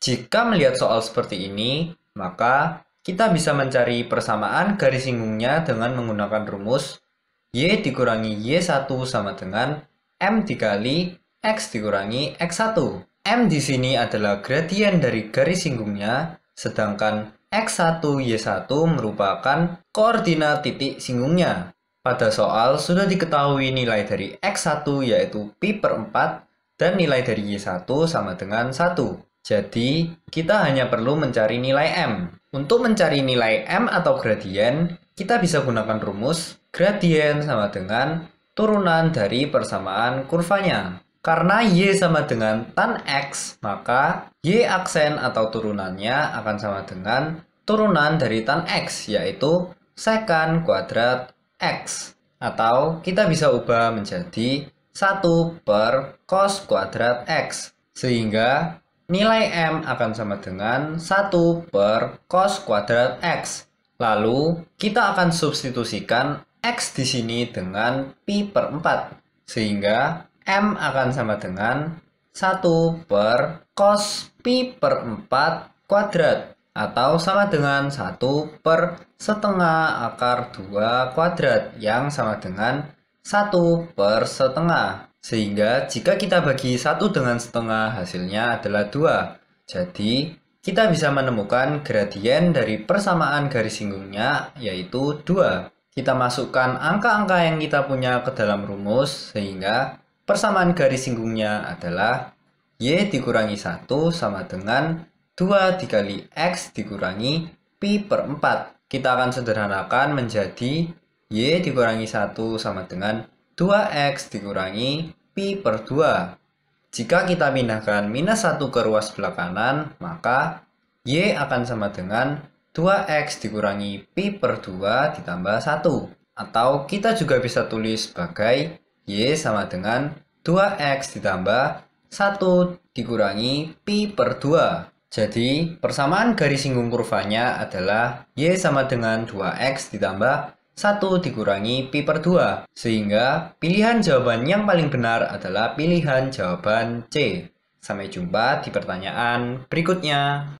Jika melihat soal seperti ini, maka kita bisa mencari persamaan garis singgungnya dengan menggunakan rumus Y dikurangi Y1 sama dengan M dikali X dikurangi X1. M di sini adalah gradien dari garis singgungnya, sedangkan X1, Y1 merupakan koordinat titik singgungnya. Pada soal sudah diketahui nilai dari X1 yaitu pi per 4 dan nilai dari Y1 sama dengan 1. Jadi, kita hanya perlu mencari nilai M. Untuk mencari nilai M atau gradien, kita bisa gunakan rumus gradien sama dengan turunan dari persamaan kurvanya. Karena Y sama dengan tan X, maka Y aksen atau turunannya akan sama dengan turunan dari tan X, yaitu sekan kuadrat X. Atau kita bisa ubah menjadi 1 per cos kuadrat X. Sehingga Nilai M akan sama dengan 1 per cos kuadrat X. Lalu, kita akan substitusikan X di sini dengan Pi per 4. Sehingga, M akan sama dengan 1 per cos Pi per 4 kuadrat. Atau sama dengan 1 per setengah akar 2 kuadrat yang sama dengan 1 per setengah. Sehingga jika kita bagi 1 dengan setengah hasilnya adalah 2. Jadi kita bisa menemukan gradien dari persamaan garis singgungnya yaitu 2. Kita masukkan angka-angka yang kita punya ke dalam rumus sehingga persamaan garis singgungnya adalah Y dikurangi 1 sama dengan 2 dikali X dikurangi Pi per 4. Kita akan sederhanakan menjadi Y dikurangi 1 sama dengan 2X dikurangi Pi per 2. Jika kita pindahkan minus 1 ke ruas sebelah kanan, maka Y akan sama dengan 2X dikurangi Pi per 2 ditambah 1. Atau kita juga bisa tulis sebagai Y sama dengan 2X ditambah 1 dikurangi Pi per 2. Jadi, persamaan garis singgung kurvanya adalah Y sama dengan 2X ditambah 1 dikurangi pi per 2, sehingga pilihan jawaban yang paling benar adalah pilihan jawaban C. Sampai jumpa di pertanyaan berikutnya.